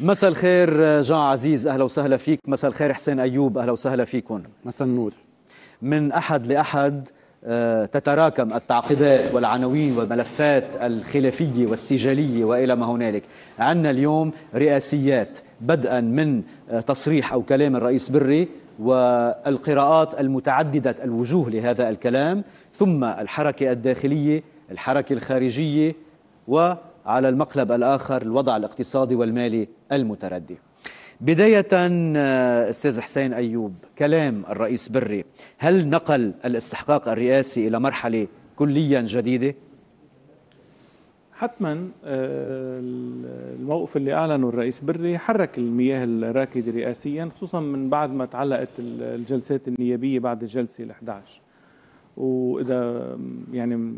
مساء الخير جا عزيز اهلا وسهلا فيك مساء الخير حسين ايوب اهلا وسهلا فيكم مساء النور من احد لاحد آه، تتراكم التعقيدات والعناوين والملفات الخلافيه والسجاليه والى ما هنالك عندنا اليوم رئاسيات بدءا من آه، تصريح او كلام الرئيس بري والقراءات المتعدده الوجوه لهذا الكلام ثم الحركه الداخليه الحركه الخارجيه و على المقلب الآخر الوضع الاقتصادي والمالي المتردي بداية أستاذ حسين أيوب كلام الرئيس بري هل نقل الاستحقاق الرئاسي إلى مرحلة كليا جديدة؟ حتما آه، الموقف اللي اعلنه الرئيس بري حرك المياه الراكده رئاسيا خصوصا من بعد ما تعلقت الجلسات النيابيه بعد الجلسه ال 11 واذا يعني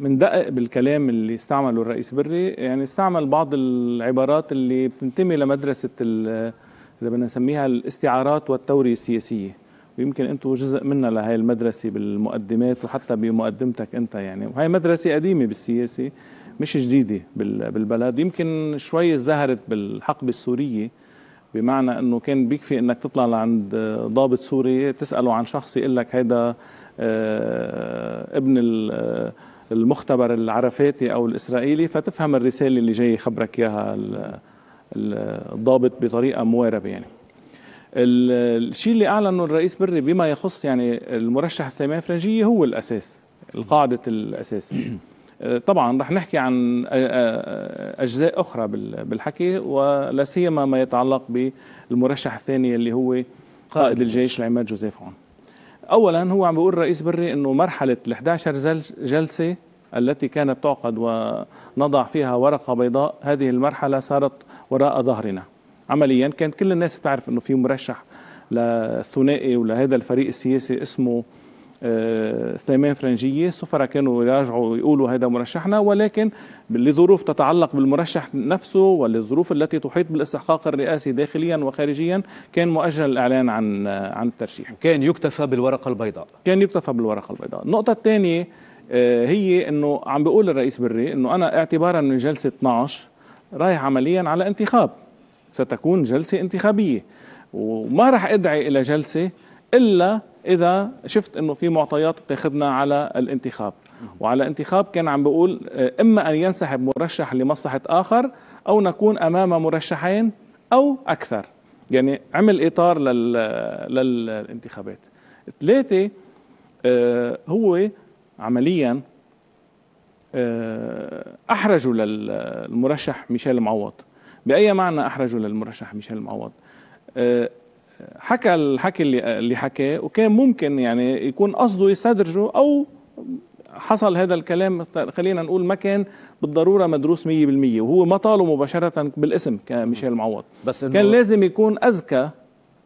مندقق بالكلام اللي استعمله الرئيس بري يعني استعمل بعض العبارات اللي بتنتمي لمدرسة إذا بدنا نسميها الاستعارات والتورية السياسية ويمكن أنتم جزء منا لهي المدرسة بالمقدمات وحتى بمقدمتك أنت يعني وهي مدرسة قديمة بالسياسة مش جديدة بالبلد يمكن شوي ازدهرت بالحقبة السورية بمعنى انه كان بيكفي انك تطلع لعند آه، ضابط سوري تساله عن شخص يقول لك هيدا آه، ابن آه، المختبر العرفاتي او الاسرائيلي فتفهم الرساله اللي جاي يخبرك اياها الضابط بطريقه مواربه يعني الشيء اللي اعلنه الرئيس بري بما يخص يعني المرشح السلميه الفرنجيه هو الاساس القاعده الاساس طبعا رح نحكي عن اجزاء اخرى بالحكي ولا سيما ما يتعلق بالمرشح الثاني اللي هو قائد الجيش العماد جوزيف عون. اولا هو عم بيقول الرئيس بري انه مرحله ال 11 جلسه التي كانت تعقد ونضع فيها ورقه بيضاء هذه المرحله صارت وراء ظهرنا. عمليا كانت كل الناس بتعرف انه في مرشح للثنائي ولهذا الفريق السياسي اسمه آه، سليمان فرنجيه السفراء كانوا يراجعوا يقولوا هذا مرشحنا ولكن لظروف تتعلق بالمرشح نفسه وللظروف التي تحيط بالاستحقاق الرئاسي داخليا وخارجيا كان مؤجل الاعلان عن عن الترشيح كان يكتفى بالورقه البيضاء كان يكتفى بالورقه البيضاء النقطه الثانيه آه، هي انه عم بيقول الرئيس بري انه انا اعتبارا من جلسه 12 رايح عمليا على انتخاب ستكون جلسه انتخابيه وما راح ادعي الى جلسه الا اذا شفت انه في معطيات بتاخذنا على الانتخاب وعلى انتخاب كان عم بيقول آه، اما ان ينسحب مرشح لمصلحه اخر او نكون امام مرشحين او اكثر يعني عمل اطار لل... للانتخابات ثلاثه آه، هو عمليا آه، احرجوا للمرشح ميشيل معوض باي معنى احرجوا للمرشح ميشيل معوض حكى الحكي اللي حكاه وكان ممكن يعني يكون قصده يستدرجه او حصل هذا الكلام خلينا نقول ما كان بالضروره مدروس 100% وهو ما طاله مباشره بالاسم كميشيل معوض بس إنه كان لازم يكون اذكى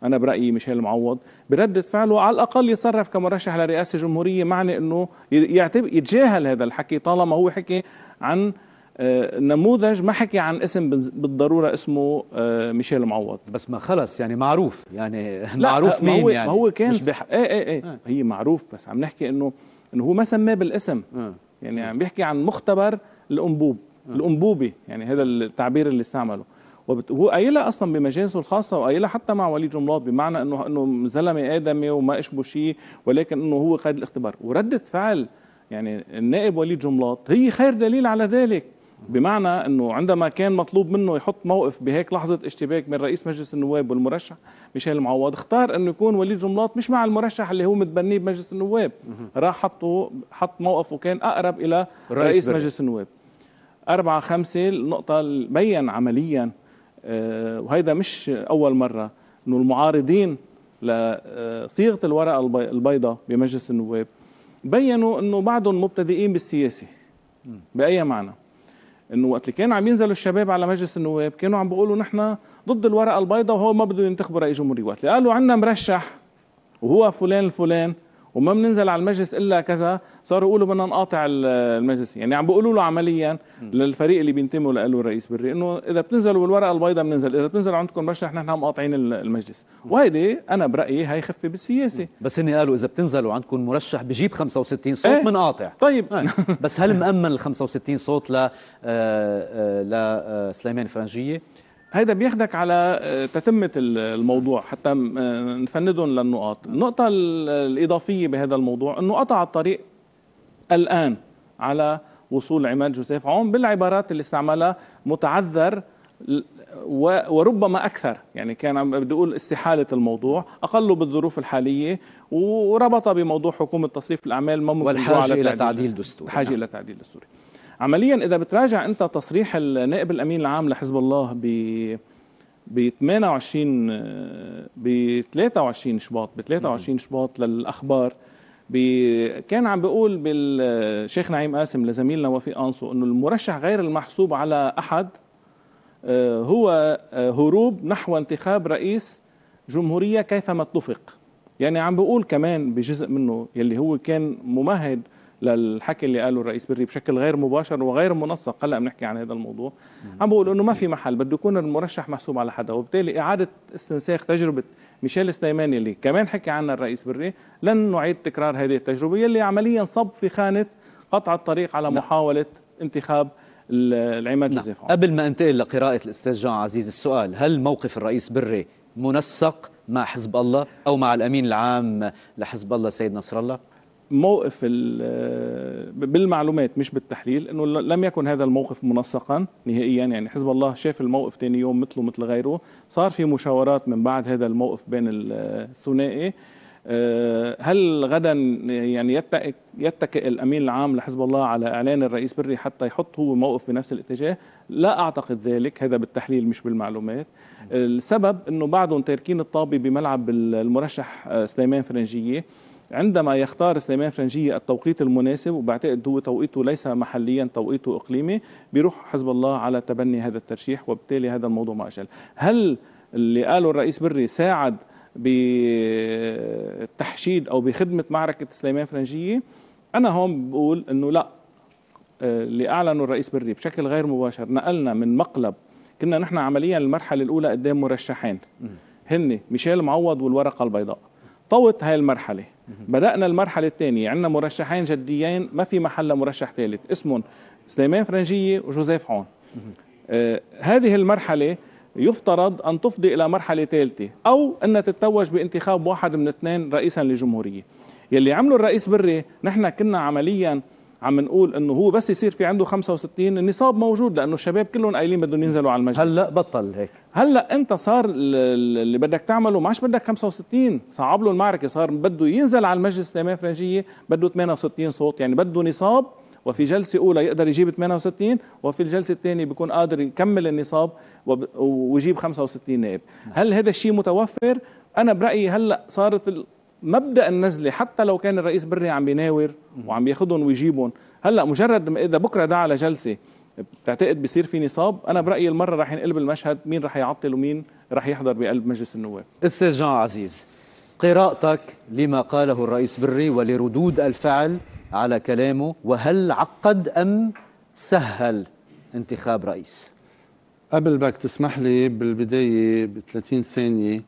انا برايي ميشيل معوض برده فعله على الاقل يتصرف كمرشح لرئاسه جمهوريه معني انه يتجاهل هذا الحكي طالما هو حكي عن آه، نموذج ما حكي عن اسم بالضروره اسمه آه، ميشيل معوض بس ما خلص يعني معروف يعني معروف مين ما هو يعني ما هو كان مش بح... ايه ايه ايه آه. هي معروف بس عم نحكي انه انه هو ما سماه بالاسم آه. يعني عم بيحكي عن مختبر الانبوب آه. الانبوبي يعني هذا التعبير اللي استعمله وهو قايلها اصلا بمجالسه الخاصه وقايلها حتى مع وليد جملاط بمعنى انه انه زلمه ادمي وما اشبه شيء ولكن انه هو قائد الاختبار ورده فعل يعني النائب وليد جملاط هي خير دليل على ذلك بمعنى انه عندما كان مطلوب منه يحط موقف بهيك لحظه اشتباك بين رئيس مجلس النواب والمرشح ميشيل معوض اختار انه يكون وليد جملاط مش مع المرشح اللي هو متبنيه بمجلس النواب راح حطه حط موقفه كان اقرب الى رئيس مجلس النواب أربعة خمسة النقطة بين عمليا آه، وهيدا مش أول مرة أنه المعارضين لصيغة آه، الورقة البيضاء بمجلس النواب بينوا أنه بعضهم مبتدئين بالسياسة بأي معنى انه وقت اللي كانوا عم ينزلوا الشباب على مجلس النواب كانوا عم بيقولوا نحن ضد الورقه البيضاء وهو ما بده ينتخبوا رئيس جمهوريه وقت اللي قالوا عندنا مرشح وهو فلان الفلان وما بننزل على المجلس الا كذا صاروا يقولوا بدنا نقاطع المجلس يعني عم بيقولوا له عمليا للفريق اللي بينتموا له الرئيس بري انه اذا بتنزلوا بالورقه البيضاء بننزل اذا بتنزلوا عندكم مباشره نحن مقاطعين المجلس وهيدي انا برايي هي خفه بالسياسه بس هن قالوا اذا بتنزلوا عندكم مرشح بجيب 65 صوت ايه؟ طيب ايه. بس هل مامن ال 65 صوت ل آه، آه، ل آه، سليمان لسليمان فرنجيه هيدا بياخدك على آه، تتمة الموضوع حتى آه، نفندهم للنقاط النقطة الإضافية بهذا الموضوع أنه قطع الطريق الآن على وصول عماد جوزيف عون بالعبارات اللي استعملها متعذر وربما اكثر يعني كان عم بدي اقول استحاله الموضوع اقله بالظروف الحاليه وربط بموضوع حكومه تصريف الاعمال ما والحاجه الى تعديل دستوري الحاجه نعم. الى تعديل دستوري عمليا اذا بتراجع انت تصريح النائب الامين العام لحزب الله ب ب 28 ب 23 شباط ب 23 شباط للاخبار كان عم بيقول بالشيخ نعيم قاسم لزميلنا وفي انصو انه المرشح غير المحسوب على احد آه، هو آه، هروب نحو انتخاب رئيس جمهوريه كيفما اتفق يعني عم بقول كمان بجزء منه يلي هو كان ممهد للحكي اللي قاله الرئيس بري بشكل غير مباشر وغير منسق هلا بنحكي عن هذا الموضوع عم بقول انه ما في محل بده يكون المرشح محسوب على حدا وبالتالي اعاده استنساخ تجربه ميشيل سليماني اللي كمان حكي عنها الرئيس بري لن نعيد تكرار هذه التجربه اللي عمليا صب في خانه قطع الطريق على نعم. محاوله انتخاب العماد نعم. جوزيف قبل ما انتقل لقراءه الاستاذ جان عزيز السؤال هل موقف الرئيس بري منسق مع حزب الله او مع الامين العام لحزب الله سيد نصر الله موقف آه، بالمعلومات مش بالتحليل انه لم يكن هذا الموقف منسقا نهائيا يعني حزب الله شاف الموقف ثاني يوم مثله مثل غيره صار في مشاورات من بعد هذا الموقف بين الثنائي آه، آه، هل غدا يعني يتكئ الامين العام لحزب الله على اعلان الرئيس بري حتى يحط هو موقف في نفس الاتجاه؟ لا اعتقد ذلك، هذا بالتحليل مش بالمعلومات. السبب انه بعدهم تاركين الطابه بملعب المرشح سليمان فرنجيه عندما يختار سليمان فرنجية التوقيت المناسب وبعتقد هو توقيته ليس محليا توقيته إقليمي بيروح حزب الله على تبني هذا الترشيح وبالتالي هذا الموضوع ما أجل هل اللي قاله الرئيس بري ساعد بتحشيد أو بخدمة معركة سليمان فرنجية أنا هون بقول أنه لا اللي أعلنه الرئيس بري بشكل غير مباشر نقلنا من مقلب كنا نحن عمليا المرحلة الأولى قدام مرشحين هن ميشيل معوض والورقة البيضاء طوت هاي المرحله بدأنا المرحلة الثانية عندنا مرشحين جديين ما في محل مرشح ثالث اسمهم سليمان فرنجية وجوزيف عون آه هذه المرحلة يفترض أن تفضي إلى مرحلة ثالثة أو أن تتوج بانتخاب واحد من اثنين رئيسا للجمهورية يلي عمله الرئيس بري نحن كنا عمليا عم نقول انه هو بس يصير في عنده 65 النصاب موجود لانه الشباب كلهم قايلين بدهم ينزلوا على المجلس هلا بطل هيك هلا انت صار اللي بدك تعمله ما عادش بدك 65 صعب له المعركه صار بده ينزل على المجلس الامام فرنجيه بده 68 صوت يعني بده نصاب وفي جلسة أولى يقدر يجيب 68 وفي الجلسة الثانية بيكون قادر يكمل النصاب ويجيب 65 نائب هل هذا الشيء متوفر؟ أنا برأيي هلأ صارت مبدا النزله حتى لو كان الرئيس بري عم بيناور وعم ياخذهم ويجيبهم هلا مجرد اذا بكره دعا لجلسه بتعتقد بصير في نصاب انا برايي المره رح ينقلب المشهد مين رح يعطل ومين رح يحضر بقلب مجلس النواب استاذ جان عزيز قراءتك لما قاله الرئيس بري ولردود الفعل على كلامه وهل عقد ام سهل انتخاب رئيس قبل بك تسمح لي بالبدايه ب 30 ثانيه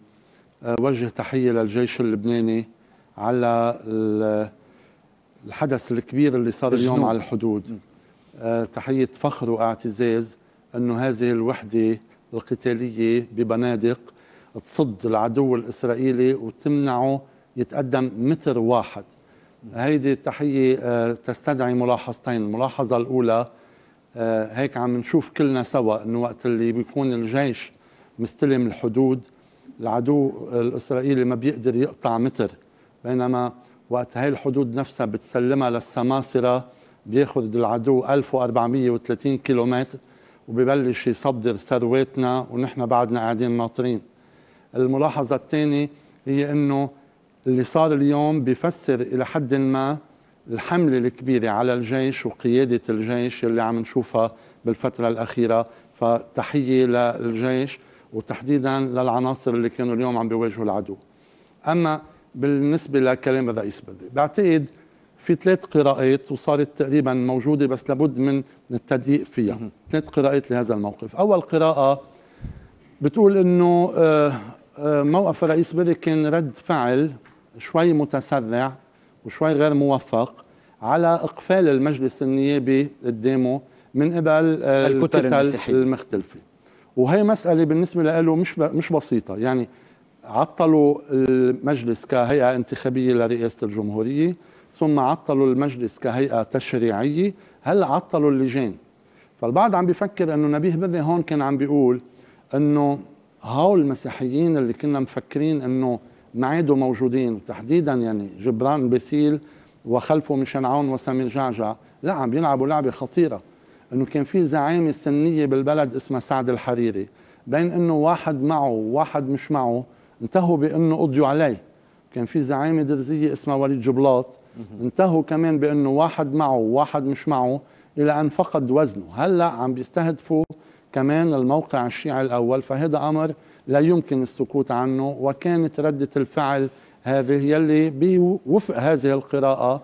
وجه تحية للجيش اللبناني على الحدث الكبير اللي صار الجنوب. اليوم على الحدود آه، تحية فخر واعتزاز أنه هذه الوحدة القتالية ببنادق تصد العدو الإسرائيلي وتمنعه يتقدم متر واحد هيدي التحية آه، تستدعي ملاحظتين الملاحظة الأولى آه، هيك عم نشوف كلنا سوا أنه وقت اللي بيكون الجيش مستلم الحدود العدو الإسرائيلي ما بيقدر يقطع متر بينما وقت هاي الحدود نفسها بتسلمها للسماسرة بياخذ العدو 1430 كيلومتر وببلش يصدر ثرواتنا ونحن بعدنا قاعدين ناطرين الملاحظة الثانية هي أنه اللي صار اليوم بيفسر إلى حد ما الحملة الكبيرة على الجيش وقيادة الجيش اللي عم نشوفها بالفترة الأخيرة فتحية للجيش وتحديدا للعناصر اللي كانوا اليوم عم بيواجهوا العدو اما بالنسبه لكلام الرئيس بدري بعتقد في ثلاث قراءات وصارت تقريبا موجوده بس لابد من التدقيق فيها ثلاث قراءات لهذا الموقف اول قراءه بتقول انه آه، آه، موقف الرئيس بدري كان رد فعل شوي متسرع وشوي غير موفق على اقفال المجلس النيابي قدامه من قبل آه، الكتل المختلفه وهي مساله بالنسبه له مش مش بسيطه يعني عطلوا المجلس كهيئه انتخابيه لرئاسه الجمهوريه ثم عطلوا المجلس كهيئه تشريعيه هلا عطلوا اللجان فالبعض عم بيفكر انه نبيه بذي هون كان عم بيقول انه هول المسيحيين اللي كنا مفكرين انه ما عادوا موجودين وتحديدا يعني جبران باسيل وخلفه مشان عون وسمير جعجع لا عم بيلعبوا لعبه خطيره انه كان في زعامه سنيه بالبلد اسمها سعد الحريري بين انه واحد معه وواحد مش معه انتهوا بانه قضيوا عليه كان في زعامه درزيه اسمها وليد جبلاط انتهوا كمان بانه واحد معه وواحد مش معه الى ان فقد وزنه هلا عم بيستهدفوا كمان الموقع الشيعي الاول فهذا امر لا يمكن السكوت عنه وكانت رده الفعل هذه يلي بوفق هذه القراءه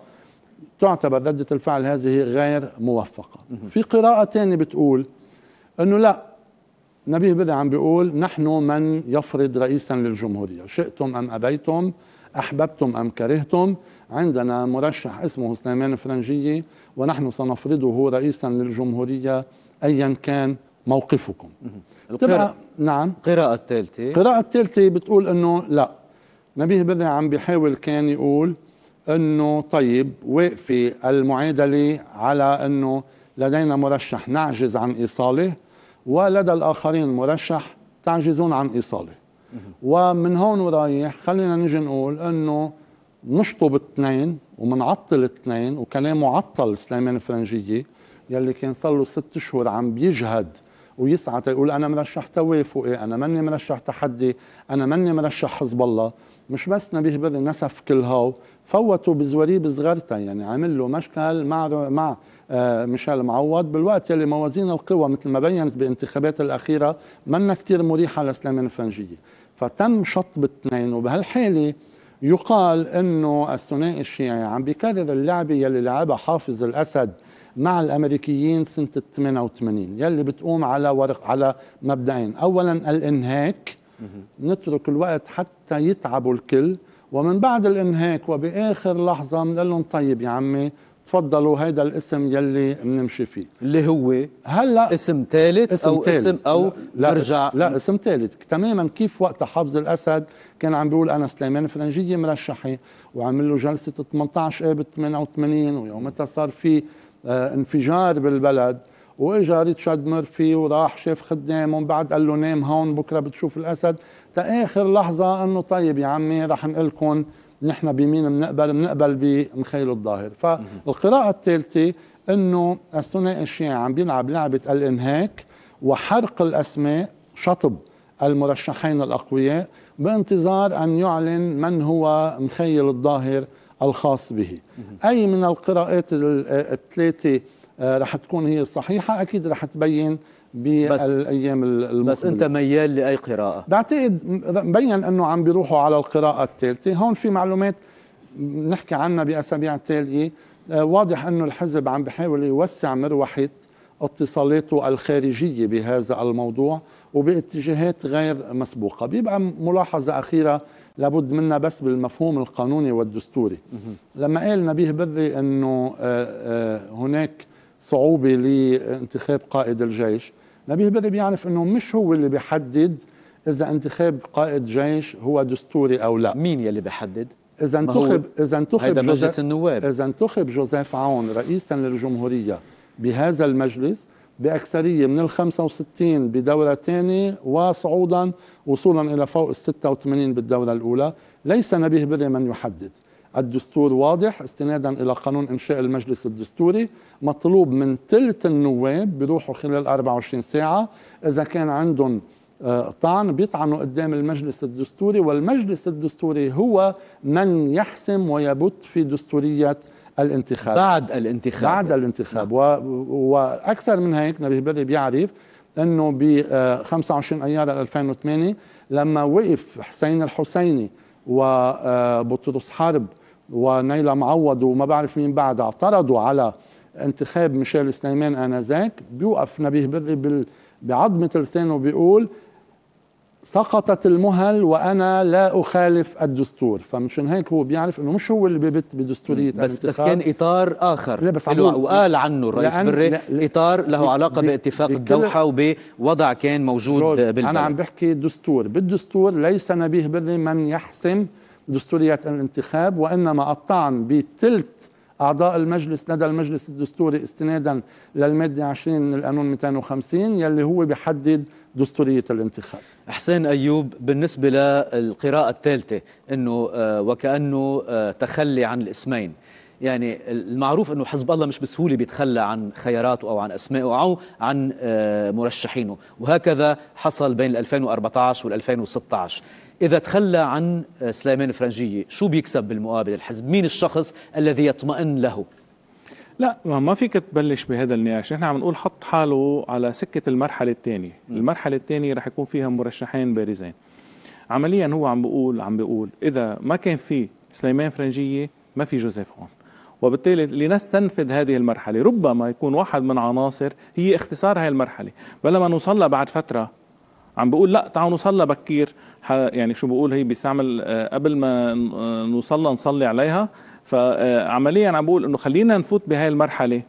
تعتبر ردة الفعل هذه غير موفقة في قراءة ثانية بتقول أنه لا نبيه بذا عم بيقول نحن من يفرض رئيسا للجمهورية شئتم أم أبيتم أحببتم أم كرهتم عندنا مرشح اسمه سليمان فرنجية ونحن سنفرضه رئيسا للجمهورية أيا كان موقفكم القراءة نعم القراءة الثالثة القراءة الثالثة بتقول أنه لا نبيه بذا عم بيحاول كان يقول انه طيب واقفه المعادله على انه لدينا مرشح نعجز عن ايصاله ولدى الاخرين مرشح تعجزون عن ايصاله ومن هون ورايح خلينا نجي نقول انه نشطب اثنين ومنعطل اثنين وكلام معطل سليمان الفرنجيه يلي كان صار له ست اشهر عم بيجهد ويسعى تقول انا مرشح توافقي انا ماني مرشح تحدي انا ماني مرشح حزب الله مش بس نبيه بري نسف كل هاو فوتوا بزوري صغارتها يعني عامل له مشكل مع مع آه، ميشيل معوض بالوقت اللي موازين القوى مثل ما بينت بانتخابات الاخيره منا كثير مريحه لسليمان الفنجيه فتم شطب اثنين وبهالحاله يقال انه الثنائي الشيعي عم بيكرر اللعبه يلي لعبها حافظ الاسد مع الامريكيين سنه 88 يلي بتقوم على ورق على مبدئين اولا الانهاك نترك الوقت حتى يتعبوا الكل ومن بعد الانهاك وباخر لحظه بنقول لهم طيب يا عمي تفضلوا هيدا الاسم يلي بنمشي فيه اللي هو هلا اسم ثالث او تالت. اسم او لا برجع لا, لا اسم ثالث تماما كيف وقت حفظ الاسد كان عم بيقول انا سليمان فرنجيه مرشحي وعمل له جلسه 18 اب 88 ويومتها صار في آه انفجار بالبلد واجا ريتشارد ميرفي وراح شاف خدامه من بعد قال له نام هون بكره بتشوف الاسد تآخر لحظة أنه طيب يا عمي رح نقول لكم نحن بمين بنقبل بنقبل بمخيل الظاهر فالقراءة الثالثة أنه الثنائي الشيعي عم بيلعب لعبة الإنهاك وحرق الأسماء شطب المرشحين الأقوياء بانتظار أن يعلن من هو مخيل الظاهر الخاص به أي من القراءات الثلاثة آه، رح تكون هي الصحيحة أكيد رح تبين بالايام المقبله بس انت ميال لاي قراءه بعتقد مبين انه عم بيروحوا على القراءه الثالثه هون في معلومات نحكي عنها باسابيع تاليه آه، واضح انه الحزب عم بحاول يوسع مروحه اتصالاته الخارجيه بهذا الموضوع وباتجاهات غير مسبوقه بيبقى ملاحظه اخيره لابد منها بس بالمفهوم القانوني والدستوري لما قال نبيه بري انه آه، آه، هناك صعوبه لانتخاب قائد الجيش نبيه بري بيعرف انه مش هو اللي بيحدد اذا انتخاب قائد جيش هو دستوري او لا مين يلي بيحدد اذا انتخب اذا انتخب مجلس النواب اذا انتخب جوزيف عون رئيسا للجمهوريه بهذا المجلس بأكثرية من ال 65 بدورة ثانية وصعودا وصولا إلى فوق ال 86 بالدورة الأولى ليس نبيه بري من يحدد الدستور واضح استنادا الى قانون انشاء المجلس الدستوري مطلوب من ثلث النواب بيروحوا خلال 24 ساعه اذا كان عندهم آه، طعن بيطعنوا قدام المجلس الدستوري والمجلس الدستوري هو من يحسم ويبت في دستوريه الانتخاب بعد الانتخاب بعد الانتخاب نعم. و... واكثر من هيك نبيه بري بيعرف انه ب 25 آه، ايار 2008 لما وقف حسين الحسيني وبطرس آه، حرب ونيلة معوض وما بعرف مين بعد اعترضوا على انتخاب ميشيل سليمان آنذاك بيوقف نبيه بدري بعظمة لسانه بيقول سقطت المهل وانا لا اخالف الدستور فمشان هيك هو بيعرف انه مش هو اللي ببت بدستوريه بس بس كان اطار اخر لا بس وقال عنه الرئيس بري لأ اطار له علاقه باتفاق الدوحه وبوضع كان موجود بالبلد انا عم بحكي دستور بالدستور ليس نبيه بري من يحسم دستورية الانتخاب وإنما الطعن بثلث أعضاء المجلس لدى المجلس الدستوري استنادا للمادة 20 من القانون 250 يلي هو بيحدد دستورية الانتخاب حسين أيوب بالنسبة للقراءة الثالثة أنه آه، وكأنه آه، تخلي عن الاسمين يعني المعروف أنه حزب الله مش بسهولة بيتخلى عن خياراته أو عن أسمائه أو عن آه، مرشحينه وهكذا حصل بين 2014 وال 2016 إذا تخلى عن آه، سليمان فرنجية شو بيكسب بالمقابل الحزب مين الشخص الذي يطمئن له لا ما, ما فيك تبلش بهذا النقاش نحن عم نقول حط حاله على سكة المرحلة الثانية المرحلة الثانية رح يكون فيها مرشحين بارزين عمليا هو عم بيقول عم بيقول إذا ما كان في سليمان فرنجية ما في جوزيف هون وبالتالي لنستنفذ هذه المرحلة ربما يكون واحد من عناصر هي اختصار هذه المرحلة بل ما نوصل بعد فترة عم بقول لا تعالوا نصلى بكير يعني شو بقول هي بيستعمل آه، قبل ما آه، نصلى نصلي عليها فعمليا آه، عم بقول انه خلينا نفوت بهاي المرحله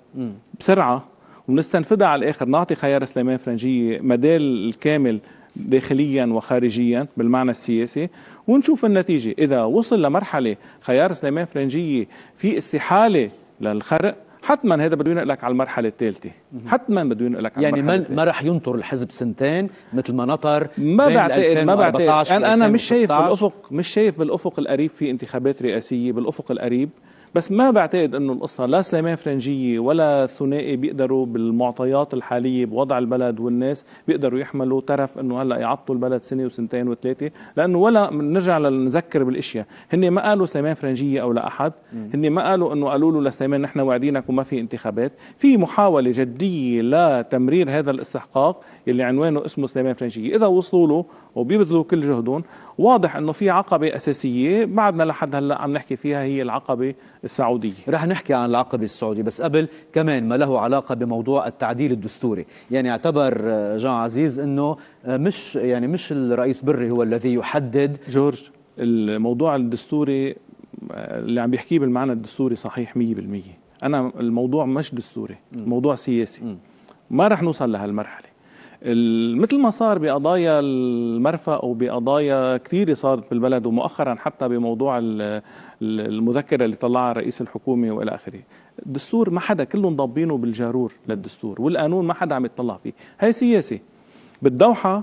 بسرعه ونستنفذها على الاخر نعطي خيار سليمان فرنجيه مدال الكامل داخليا وخارجيا بالمعنى السياسي ونشوف النتيجه اذا وصل لمرحله خيار سليمان فرنجيه في استحاله للخرق حتما هذا بده ينقلك على المرحله الثالثه حتما بده ينقلك على يعني المرحله يعني ما رح ينطر الحزب سنتين مثل ما نطر ما بعتقد ما بعتقد انا انا مش شايف بالافق مش شايف بالافق القريب في انتخابات رئاسيه بالافق القريب بس ما بعتقد انه القصه لا سليمان فرنجيه ولا ثنائي بيقدروا بالمعطيات الحاليه بوضع البلد والناس بيقدروا يحملوا ترف انه هلا يعطوا البلد سنه وسنتين وثلاثه لانه ولا نرجع لنذكر بالاشياء هن ما قالوا سليمان فرنجيه او لاحد هن ما قالوا انه قالوا له لسليمان نحن واعدينك وما في انتخابات في محاوله جديه لتمرير هذا الاستحقاق اللي عنوانه اسمه سليمان فرنجيه اذا وصلوا له وبيبذلوا كل جهدهم واضح انه في عقبه اساسيه بعدنا لحد هلا عم نحكي فيها هي العقبه السعوديه رح نحكي عن العقبه السعوديه بس قبل كمان ما له علاقه بموضوع التعديل الدستوري يعني اعتبر آه، جان عزيز انه آه، مش يعني مش الرئيس بري هو الذي يحدد جورج الموضوع الدستوري آه، اللي عم بيحكيه بالمعنى الدستوري صحيح 100% انا الموضوع مش دستوري الموضوع سياسي ما رح نوصل لهالمرحله مثل ما صار بقضايا المرفأ وبقضايا كثيره صارت بالبلد ومؤخرا حتى بموضوع المذكره اللي طلعها رئيس الحكومه والى اخره الدستور ما حدا كلهم ضابينه بالجارور للدستور والقانون ما حدا عم يتطلع فيه هاي سياسه بالدوحه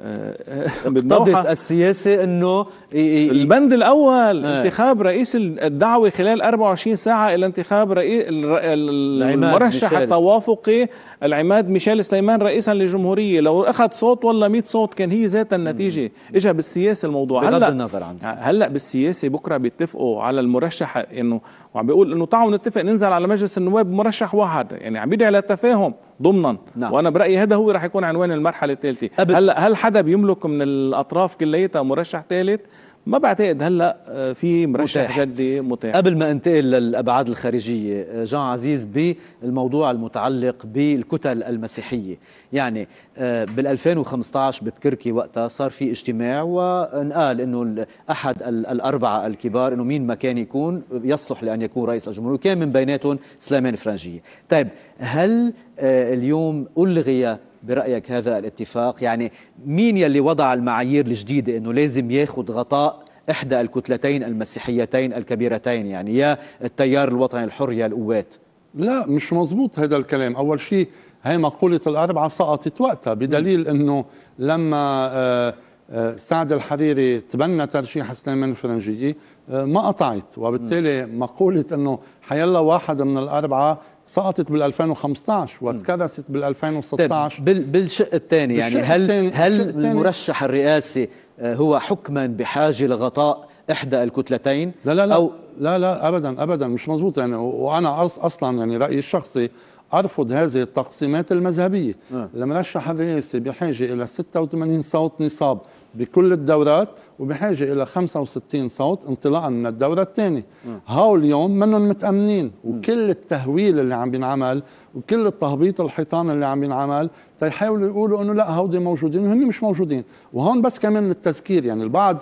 اقتضت آه، آه، السياسه انه البند الاول ايه انتخاب رئيس الدعوه خلال 24 ساعه الى انتخاب رئيس المرشح التوافقي العماد ميشيل سليمان رئيسا للجمهوريه لو اخذ صوت ولا 100 صوت كان هي ذات النتيجه اجى بالسياسه الموضوع هلا النظر عن هلا بالسياسه بكره بيتفقوا على المرشح انه وعم بيقول انه تعالوا نتفق ننزل على مجلس النواب مرشح واحد يعني عم بيدعي للتفاهم ضمنا نعم. وانا برايي هذا هو راح يكون عنوان المرحله الثالثه هل هل حدا بيملك من الاطراف كليتها مرشح ثالث ما بعتقد هلا آه، في مرشح متاح. جدي متاح قبل ما انتقل للابعاد الخارجيه آه، جان عزيز بالموضوع المتعلق بالكتل المسيحيه يعني آه، بال 2015 ببكركي وقتها صار في اجتماع وانقال انه احد الاربعه الكبار انه مين ما كان يكون يصلح لان يكون رئيس الجمهوريه وكان من بيناتهم سليمان فرنجيه طيب هل اليوم الغي برأيك هذا الاتفاق يعني مين يلي وضع المعايير الجديدة أنه لازم ياخذ غطاء إحدى الكتلتين المسيحيتين الكبيرتين يعني يا التيار الوطني الحر يا القوات لا مش مزبوط هذا الكلام أول شيء هي مقولة الأربعة سقطت وقتها بدليل أنه لما آه، آه، سعد الحريري تبنى ترشيح سليمان الفرنجية آه، ما قطعت وبالتالي مقولة أنه حيلا واحد من الأربعة سقطت طيب، بال 2015 واتكدست بال 2016 طيب بالشق الثاني يعني هل التاني هل التاني المرشح الرئاسي آه، هو حكما بحاجه لغطاء احدى الكتلتين لا لا لا او لا لا ابدا ابدا مش مزبوط يعني وانا اصلا يعني رايي الشخصي ارفض هذه التقسيمات المذهبيه آه. المرشح الرئاسي بحاجه الى 86 صوت نصاب بكل الدورات وبحاجه الى 65 صوت انطلاقا من الدوره الثانيه هاو اليوم منهم متامنين وكل التهويل اللي عم بينعمل وكل التهبيط الحيطان اللي عم بينعمل تيحاولوا يقولوا انه لا هودي موجودين وهن مش موجودين وهون بس كمان للتذكير يعني البعض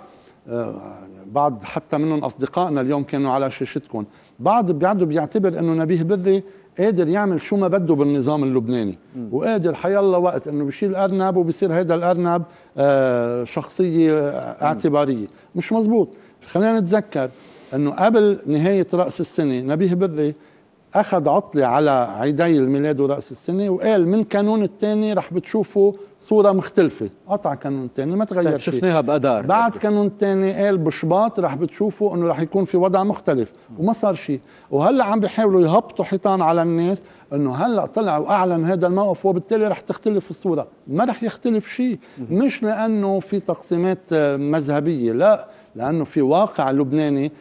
آه، بعض حتى منهم اصدقائنا اليوم كانوا على شاشتكم بعض بيعدوا بيعتبر انه نبيه بري قادر يعمل شو ما بده بالنظام اللبناني م. وقادر حيالله وقت انه بيشيل الارنب وبيصير هذا الارنب آه شخصيه آه، اعتباريه مش مزبوط خلينا نتذكر انه قبل نهايه راس السنه نبيه بري اخذ عطلة على عيدي الميلاد ورأس السنة وقال من كانون الثاني رح بتشوفوا صورة مختلفة قطع كانون الثاني ما تغير طيب، شفناها بأدار بعد كانون الثاني قال بشباط رح بتشوفوا انه رح يكون في وضع مختلف وما صار شيء وهلا عم بيحاولوا يهبطوا حيطان على الناس انه هلا طلع واعلن هذا الموقف وبالتالي رح تختلف الصورة ما رح يختلف شيء مش لانه في تقسيمات مذهبية لا لانه في واقع لبناني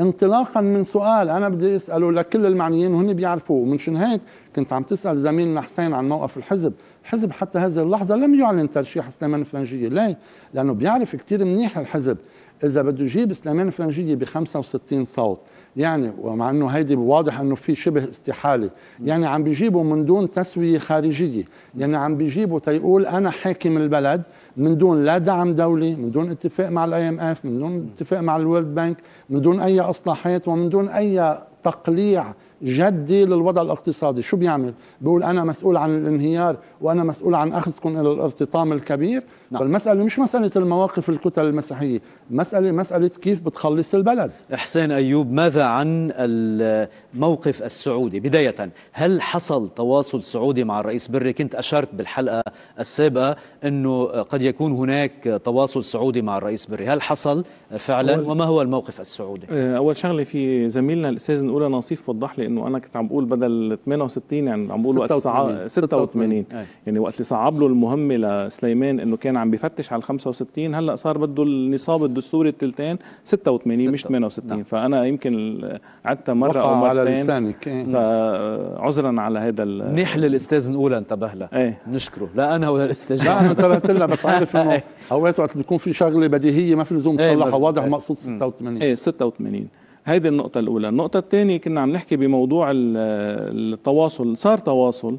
انطلاقا من سؤال انا بدي اساله لكل المعنيين وهن بيعرفوه شان هيك كنت عم تسال زميلنا حسين عن موقف الحزب الحزب حتى هذه اللحظه لم يعلن ترشيح سليمان فرنجيه ليه لانه بيعرف كثير منيح الحزب اذا بده يجيب سليمان فرنجيه ب 65 صوت يعني ومع انه هيدي واضح انه في شبه استحاله يعني عم بيجيبوا من دون تسويه خارجيه يعني عم بيجيبوا تيقول انا حاكم البلد من دون لا دعم دولي من دون اتفاق مع الاي ام اف من دون اتفاق مع الورد بانك من دون اي اصلاحات ومن دون اي تقليع جدي للوضع الاقتصادي شو بيعمل بيقول انا مسؤول عن الانهيار وانا مسؤول عن اخذكم الى الارتطام الكبير نعم. فالمساله مش مساله المواقف الكتل المسيحيه مساله مساله كيف بتخلص البلد حسين ايوب ماذا عن الموقف السعودي بدايه هل حصل تواصل سعودي مع الرئيس بري كنت اشرت بالحلقه السابقه انه قد يكون هناك تواصل سعودي مع الرئيس بري هل حصل فعلا وما هو الموقف السعودي اول شغله في زميلنا الاستاذ نقوله نصيف وضح لي لانه انا كنت عم بقول بدل 68 يعني عم بقول وقت 86 86 يعني وقت اللي صعب له المهمه لسليمان انه كان عم بفتش على 65 هلا صار بده النصاب الدستوري الثلثين 86 مش 68 نعم. فانا يمكن عدتها مره او مرتين فعذرا على هذا منيح للاستاذ نقول انتبه لها ايه نشكره لا انا ولا الاستاذ لا انا انتبهت لها بس عارف انه اوقات وقت بتكون في شغله بديهيه ما في لزوم تصلحها واضح مقصود 86 ايه 86 هيدي النقطة الأولى النقطة الثانية كنا عم نحكي بموضوع التواصل صار تواصل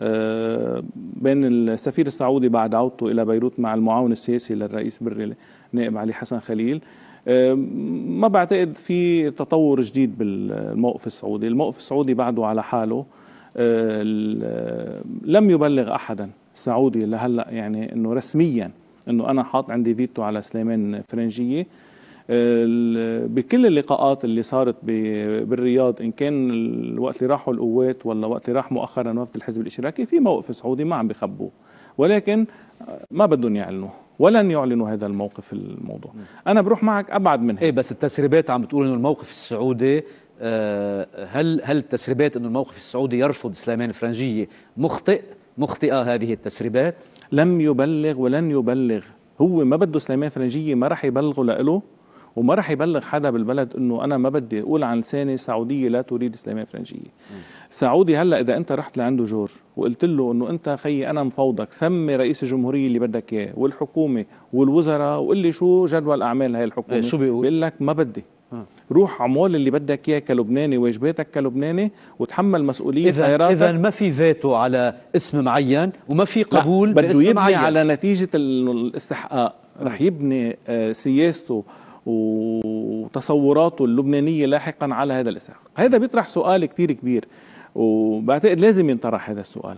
آه، بين السفير السعودي بعد عودته إلى بيروت مع المعاون السياسي للرئيس بري النائب علي حسن خليل آه، ما بعتقد في تطور جديد بالموقف السعودي الموقف السعودي بعده على حاله آه، لم يبلغ أحدا سعودي لهلأ يعني أنه رسميا أنه أنا حاط عندي فيتو على سليمان فرنجية بكل اللقاءات اللي صارت بالرياض ان كان الوقت اللي راحوا القوات ولا وقت اللي راح مؤخرا وفد الحزب الاشتراكي في موقف سعودي ما عم بخبوه ولكن ما بدهم يعلنوا ولن يعلنوا هذا الموقف الموضوع انا بروح معك ابعد من هيك. ايه بس التسريبات عم بتقول انه الموقف السعودي آه، هل هل التسريبات انه الموقف السعودي يرفض سليمان الفرنجيه مخطئ مخطئه هذه التسريبات لم يبلغ ولن يبلغ هو ما بده سليمان فرنجية ما راح يبلغوا لإله وما راح يبلغ حدا بالبلد انه انا ما بدي اقول عن لساني سعوديه لا تريد اسلاميه فرنجيه سعودي هلا اذا انت رحت لعنده جور وقلت له انه انت خيي انا مفوضك سمي رئيس الجمهوريه اللي بدك اياه والحكومه والوزراء وقول لي شو جدول اعمال هاي الحكومه إيه، شو بيقول؟ بيقول لك ما بدي روح عمول اللي بدك اياه كلبناني واجباتك كلبناني وتحمل مسؤوليه اذا اذا ما في فيتو على اسم معين وما في قبول بده يبني معين. على نتيجه الاستحقاق رح يبني آه، سياسته وتصوراته اللبنانية لاحقا على هذا الإساق هذا بيطرح سؤال كتير كبير وبعتقد لازم ينطرح هذا السؤال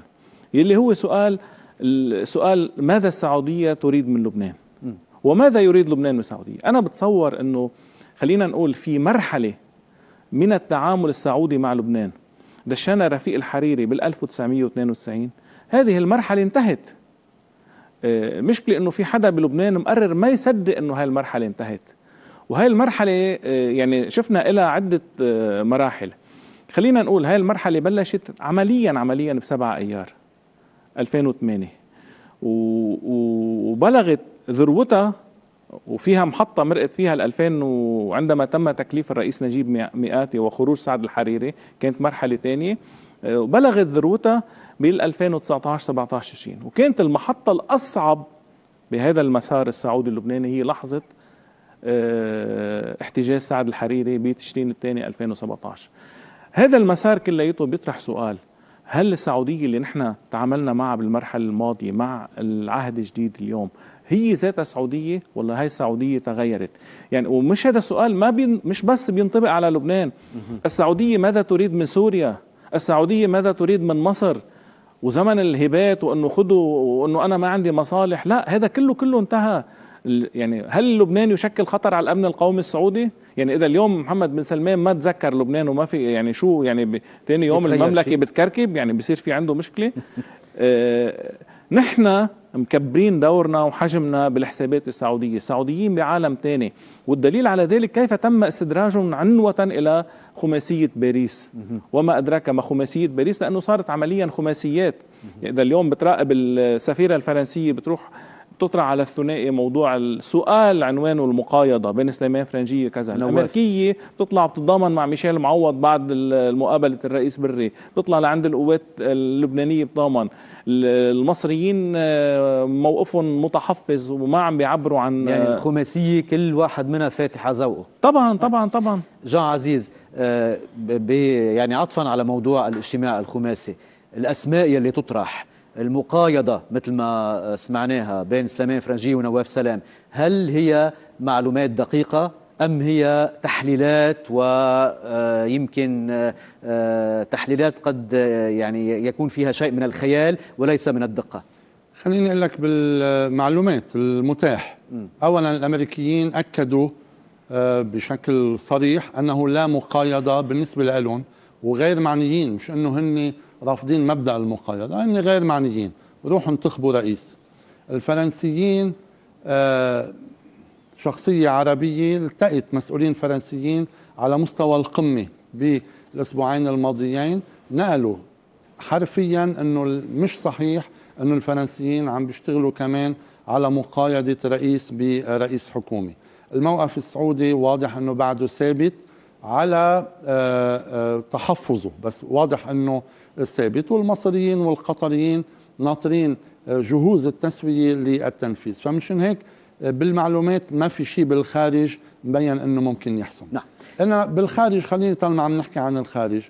يلي هو سؤال سؤال ماذا السعودية تريد من لبنان وماذا يريد لبنان من السعودية أنا بتصور أنه خلينا نقول في مرحلة من التعامل السعودي مع لبنان دشنا رفيق الحريري بال 1992 هذه المرحلة انتهت آه، مشكلة انه في حدا بلبنان مقرر ما يصدق انه هاي المرحلة انتهت وهي المرحلة آه، يعني شفنا لها عدة آه، مراحل خلينا نقول هاي المرحلة بلشت عمليا عمليا بسبعة أيار 2008 وبلغت ذروتها وفيها محطة مرقت فيها ال 2000 وعندما تم تكليف الرئيس نجيب مئاتي وخروج سعد الحريري كانت مرحلة ثانية آه، وبلغت ذروتها بال 2019 17 20 وكانت المحطة الأصعب بهذا المسار السعودي اللبناني هي لحظة آه، احتجاز سعد الحريري بتشرين الثاني 2017 هذا المسار كليته بيطرح سؤال هل السعودية اللي نحن تعاملنا معها بالمرحلة الماضية مع العهد الجديد اليوم هي ذاتها سعودية ولا هاي السعودية تغيرت يعني ومش هذا السؤال ما بين مش بس بينطبق على لبنان السعودية ماذا تريد من سوريا السعودية ماذا تريد من مصر وزمن الهبات وانه خدوا وانه انا ما عندي مصالح لا هذا كله كله انتهى يعني هل لبنان يشكل خطر على الامن القومي السعودي؟ يعني اذا اليوم محمد بن سلمان ما تذكر لبنان وما في يعني شو يعني ثاني يوم المملكه بتكركب يعني بصير في عنده مشكله آه نحن مكبرين دورنا وحجمنا بالحسابات السعودية السعوديين بعالم ثاني والدليل على ذلك كيف تم استدراجهم عنوة إلى خماسية باريس وما أدراك ما خماسية باريس لأنه صارت عمليا خماسيات إذا اليوم بتراقب السفيرة الفرنسية بتروح تطرح على الثنائي موضوع السؤال عنوانه المقايضة بين سليمان فرنجية كذا الأمريكية بتطلع بتتضامن مع ميشيل معوض بعد مقابلة الرئيس بري بتطلع لعند القوات اللبنانية بتضامن المصريين آه، موقفهم متحفظ وما عم بيعبروا عن آه، يعني الخماسية كل واحد منها فاتح ذوقه طبعا طبعا طبعا جان عزيز آه، يعني عطفا على موضوع الاجتماع الخماسي الأسماء يلي تطرح المقايضة مثل ما سمعناها بين سليمان فرنجي ونواف سلام هل هي معلومات دقيقة أم هي تحليلات ويمكن آه، آه، آه، تحليلات قد يعني يكون فيها شيء من الخيال وليس من الدقة خليني أقول لك بالمعلومات المتاح أولا الأمريكيين أكدوا بشكل صريح أنه لا مقايضة بالنسبة لهم وغير معنيين مش أنه هن رافضين مبدا المقايضه هن يعني غير معنيين روحوا انتخبوا رئيس الفرنسيين آه، شخصيه عربيه التقت مسؤولين فرنسيين على مستوى القمه بالاسبوعين الماضيين نقلوا حرفيا انه مش صحيح انه الفرنسيين عم بيشتغلوا كمان على مقايضه رئيس برئيس حكومي الموقف السعودي واضح انه بعده ثابت على آه، آه، تحفظه بس واضح انه الثابت والمصريين والقطريين ناطرين آه، جهوز التسوية للتنفيذ فمشان هيك آه، بالمعلومات ما في شيء بالخارج مبين انه ممكن يحصل نعم انا بالخارج خلينا طالما عم نحكي عن الخارج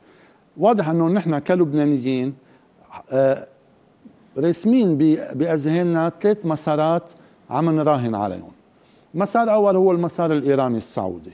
واضح انه نحن كلبنانيين آه، راسمين باذهاننا ثلاث مسارات عم نراهن عليهم مسار اول هو المسار الايراني السعودي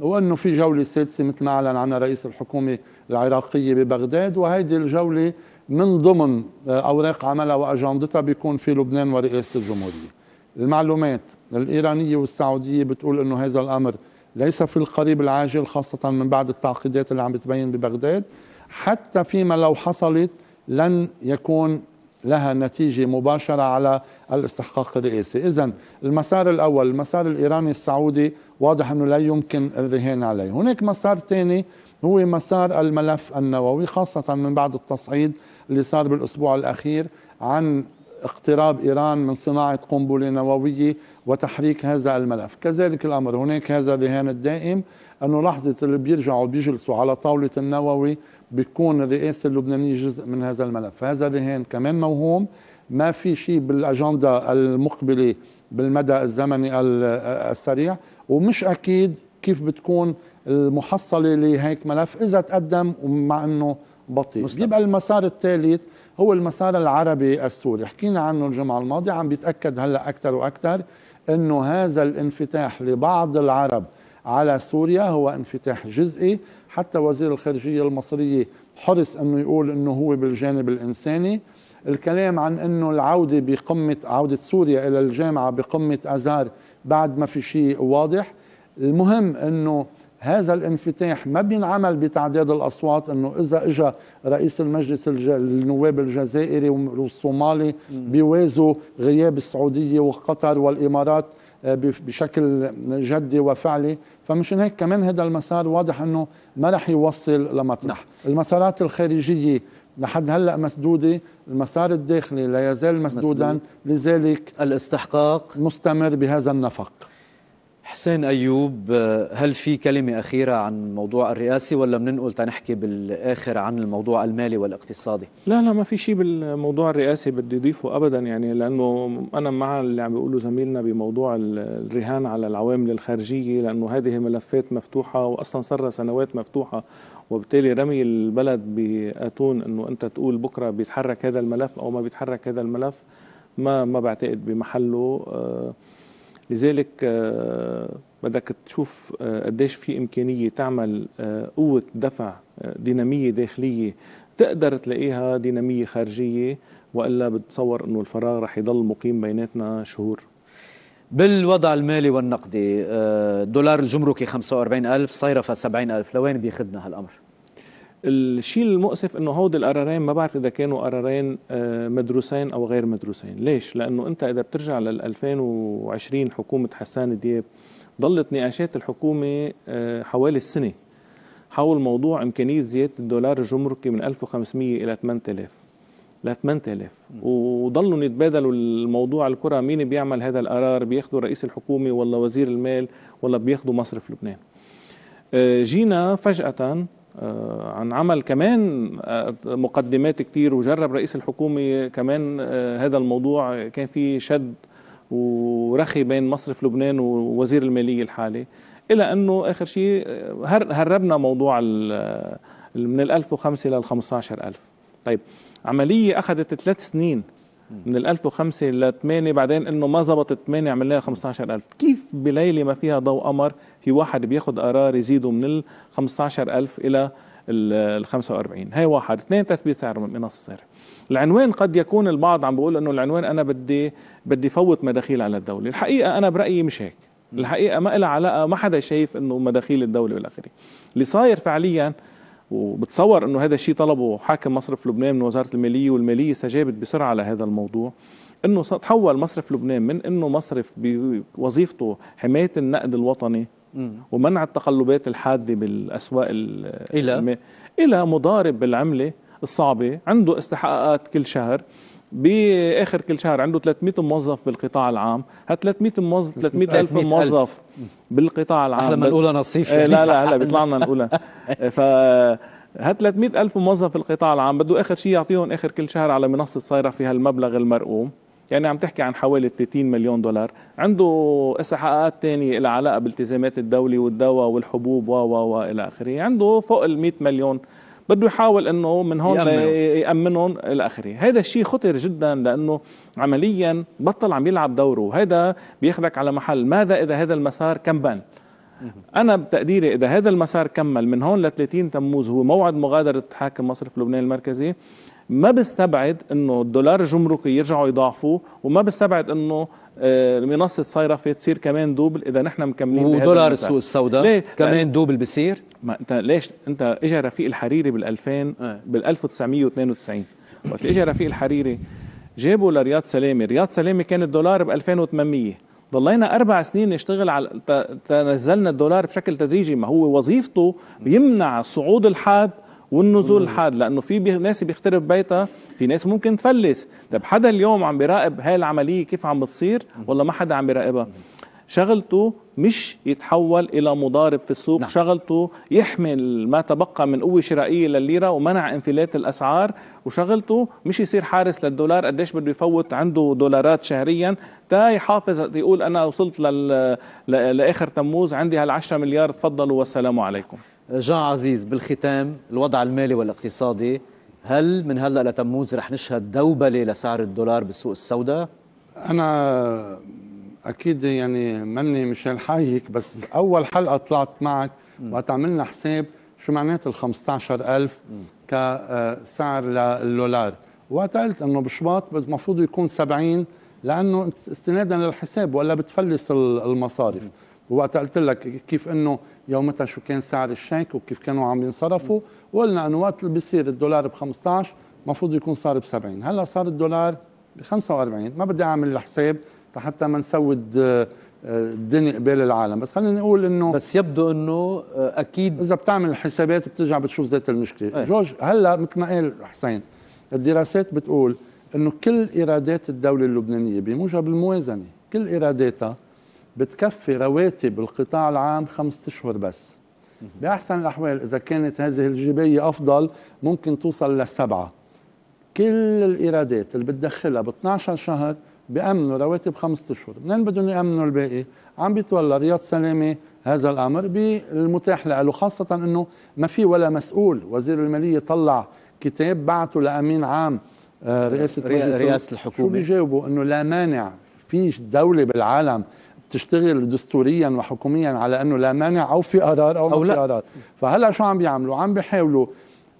وانه في جوله سادسه مثل ما اعلن عنها رئيس الحكومه العراقية ببغداد وهيدي الجولة من ضمن آه، أوراق عملها وأجندتها بيكون في لبنان ورئاسة الجمهورية المعلومات الإيرانية والسعودية بتقول أنه هذا الأمر ليس في القريب العاجل خاصة من بعد التعقيدات اللي عم بتبين ببغداد حتى فيما لو حصلت لن يكون لها نتيجة مباشرة على الاستحقاق الرئاسي إذا المسار الأول المسار الإيراني السعودي واضح أنه لا يمكن الرهان عليه هناك مسار ثاني هو مسار الملف النووي خاصة من بعد التصعيد اللي صار بالأسبوع الأخير عن اقتراب إيران من صناعة قنبلة نووية وتحريك هذا الملف كذلك الأمر هناك هذا الرهان الدائم أنه لحظة اللي بيرجعوا بيجلسوا على طاولة النووي بيكون الرئاسة اللبنانية جزء من هذا الملف هذا الرهان كمان موهوم ما في شيء بالأجندة المقبلة بالمدى الزمني السريع ومش أكيد كيف بتكون المحصله لهيك ملف اذا تقدم ومع انه بطيء يبقى بيبقى المسار الثالث هو المسار العربي السوري حكينا عنه الجمعه الماضيه عم بيتاكد هلا اكثر واكثر انه هذا الانفتاح لبعض العرب على سوريا هو انفتاح جزئي حتى وزير الخارجيه المصريه حرص انه يقول انه هو بالجانب الانساني الكلام عن انه العوده بقمه عوده سوريا الى الجامعه بقمه ازار بعد ما في شيء واضح المهم انه هذا الانفتاح ما بينعمل بتعداد الاصوات انه اذا اجى رئيس المجلس الج... النواب الجزائري والصومالي بيوازوا غياب السعوديه وقطر والامارات آه، بشكل جدي وفعلي فمشان هيك كمان هذا المسار واضح انه ما رح يوصل لمطرح نعم. المسارات الخارجيه لحد هلا مسدوده المسار الداخلي لا يزال مسدودا مسدود. لذلك الاستحقاق مستمر بهذا النفق حسين أيوب هل في كلمة أخيرة عن موضوع الرئاسي ولا بننقل تنحكي بالآخر عن الموضوع المالي والاقتصادي؟ لا لا ما في شيء بالموضوع الرئاسي بدي أضيفه أبدا يعني لأنه أنا مع اللي عم بيقوله زميلنا بموضوع الرهان على العوامل الخارجية لأنه هذه ملفات مفتوحة وأصلا صار سنوات مفتوحة وبالتالي رمي البلد بأتون أنه أنت تقول بكرة بيتحرك هذا الملف أو ما بيتحرك هذا الملف ما ما بعتقد بمحله آه لذلك آه، بدك تشوف آه، قديش في إمكانية تعمل آه، قوة دفع دينامية داخلية تقدر تلاقيها دينامية خارجية وإلا بتصور أنه الفراغ رح يضل مقيم بيناتنا شهور بالوضع المالي والنقدي دولار الجمركي 45 ألف صيرفة 70 ألف لوين بيخدنا هالأمر؟ الشيء المؤسف انه هود القرارين ما بعرف اذا كانوا قرارين آه، مدروسين او غير مدروسين، ليش؟ لانه انت اذا بترجع لل 2020 حكومه حسان دياب ضلت نقاشات الحكومه آه، حوالي السنه حول موضوع امكانيه زياده الدولار الجمركي من 1500 الى 8000 ل 8000 وضلوا يتبادلوا الموضوع الكره مين بيعمل هذا القرار بياخذوا رئيس الحكومه ولا وزير المال ولا بياخذوا مصرف لبنان آه، جينا فجاه آه، عن عمل كمان آه، مقدمات كتير وجرب رئيس الحكومة كمان آه، هذا الموضوع كان في شد ورخي بين مصرف لبنان ووزير المالية الحالي إلى أنه آخر شيء هربنا موضوع من ال 1005 لل 15000 طيب عملية أخذت ثلاث سنين من ال 1005 ل 8 بعدين انه ما زبطت 8 عمل لنا 15000 كيف بليله ما فيها ضوء قمر في واحد بياخذ قرار يزيده من ال 15000 الى ال 45 هي واحد اثنين تثبيت سعر منصه سعر العنوان قد يكون البعض عم بيقول انه العنوان انا بدي بدي فوت مداخيل على الدوله الحقيقه انا برايي مش هيك الحقيقه ما لها علاقه ما حدا شايف انه مداخيل الدوله والاخري اللي صاير فعليا وبتصور انه هذا الشيء طلبه حاكم مصرف لبنان من وزاره الماليه والماليه استجابت بسرعه لهذا الموضوع انه تحول مصرف لبنان من انه مصرف بوظيفته حمايه النقد الوطني ومنع التقلبات الحاده بالاسواق الى الى مضارب بالعمله الصعبه عنده استحقاقات كل شهر باخر كل شهر عنده 300 موظف بالقطاع العام ها 300 موظف 300 الف موظف بالقطاع العام احلى ما الاولى نصيف يعني إيه، لا لا هلا بيطلع لنا نقول ف ها 300 ألف موظف في القطاع العام بده آخر شيء يعطيهم آخر كل شهر على منصة صايرة فيها المبلغ المرقوم يعني عم تحكي عن حوالي 30 مليون دولار عنده استحقاقات ثانيه لها علاقة بالتزامات الدولة والدواء والحبوب و و و إلى آخره عنده فوق ال 100 مليون بده يحاول انه من هون يأمنهم, الى اخره هذا الشيء خطر جدا لانه عمليا بطل عم يلعب دوره هذا بياخذك على محل ماذا اذا هذا المسار كمل؟ انا بتقديري اذا هذا المسار كمل من هون ل 30 تموز هو موعد مغادره حاكم مصرف لبنان المركزي ما بستبعد انه الدولار الجمركي يرجعوا يضاعفوه وما بستبعد انه آه، منصة صيرفة تصير كمان دوبل إذا نحن مكملين بهذا ودولار السوق السوداء كمان دوبل بصير ما انت ليش انت اجى رفيق الحريري بال 2000 بال 1992 وقت اجى رفيق الحريري جابوا لرياض سلامه، رياض سلامه كان الدولار ب 2800 ضلينا اربع سنين نشتغل على تنزلنا الدولار بشكل تدريجي ما هو وظيفته يمنع صعود الحاد والنزول الحاد لانه في ناس بيخترب بيتها في ناس ممكن تفلس طب حدا اليوم عم بيراقب هاي العمليه كيف عم بتصير ولا ما حدا عم بيراقبها شغلته مش يتحول الى مضارب في السوق نعم. شغلته يحمل ما تبقى من قوه شرائيه للليره ومنع انفلات الاسعار وشغلته مش يصير حارس للدولار قديش بده يفوت عنده دولارات شهريا تا يحافظ يقول انا وصلت لل... لاخر تموز عندي هال10 مليار تفضلوا والسلام عليكم جان عزيز بالختام الوضع المالي والاقتصادي هل من هلا لتموز رح نشهد دوبله لسعر الدولار بالسوق السوداء انا اكيد يعني ماني مش هيك بس اول حلقه طلعت معك وقت عملنا حساب شو معنات ال 15000 كسعر آه، للدولار وقتها قلت انه بشباط المفروض يكون 70 لانه استنادا للحساب ولا بتفلس المصارف وقتها قلت لك كيف انه يومتها شو كان سعر الشيك وكيف كانوا عم ينصرفوا وقلنا انه وقت اللي بيصير الدولار ب 15 المفروض يكون صار ب 70 هلا صار الدولار ب 45 ما بدي اعمل الحساب فحتى ما نسود الدنيا آه، آه، قبال العالم بس خلينا نقول انه بس يبدو انه آه، اكيد اذا بتعمل الحسابات بترجع بتشوف ذات المشكله ايه. جورج هلا مثل ما قال حسين الدراسات بتقول انه كل ايرادات الدوله اللبنانيه بموجب الموازنه كل ايراداتها بتكفي رواتب القطاع العام خمسة اشهر بس باحسن الاحوال اذا كانت هذه الجبيه افضل ممكن توصل للسبعه كل الايرادات اللي بتدخلها ب 12 شهر بأمنوا رواتب خمسة أشهر منين بدهم يأمنوا الباقي عم بيتولى رياض سلامة هذا الأمر بالمتاح له خاصة أنه ما في ولا مسؤول وزير المالية طلع كتاب بعته لأمين عام آه، رئاسة رئاسة الحكومة شو بيجاوبوا أنه لا مانع في دولة بالعالم تشتغل دستوريا وحكوميا على انه لا مانع او في قرار او, أو ما في قرار فهلا شو عم بيعملوا عم بيحاولوا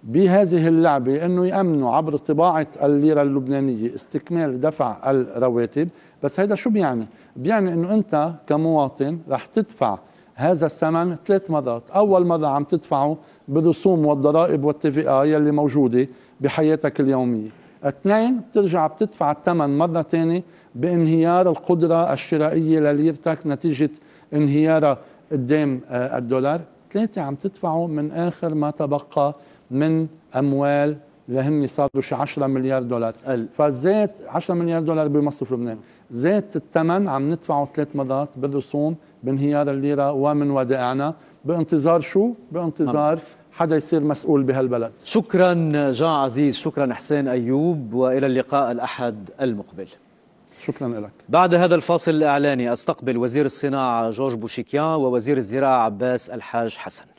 بهذه اللعبة أنه يأمنوا عبر طباعة الليرة اللبنانية استكمال دفع الرواتب بس هذا شو بيعني؟ بيعني أنه أنت كمواطن رح تدفع هذا الثمن ثلاث مرات أول مرة عم تدفعه بالرسوم والضرائب والتفقة يلي موجودة بحياتك اليومية اثنين بترجع بتدفع الثمن مرة ثانية بانهيار القدرة الشرائية لليرتك نتيجة انهيارها قدام آه، الدولار ثلاثة عم تدفعه من آخر ما تبقى من اموال لهم صاروا شي 10 مليار دولار أل. فزيت 10 مليار دولار بمصرف لبنان زيت الثمن عم ندفعه ثلاث مرات بالرسوم بانهيار الليره ومن ودائعنا بانتظار شو بانتظار أم. نعم. حدا يصير مسؤول بهالبلد شكرا جا عزيز شكرا حسين أيوب وإلى اللقاء الأحد المقبل شكرا لك بعد هذا الفاصل الإعلاني أستقبل وزير الصناعة جورج بوشيكيان ووزير الزراعة عباس الحاج حسن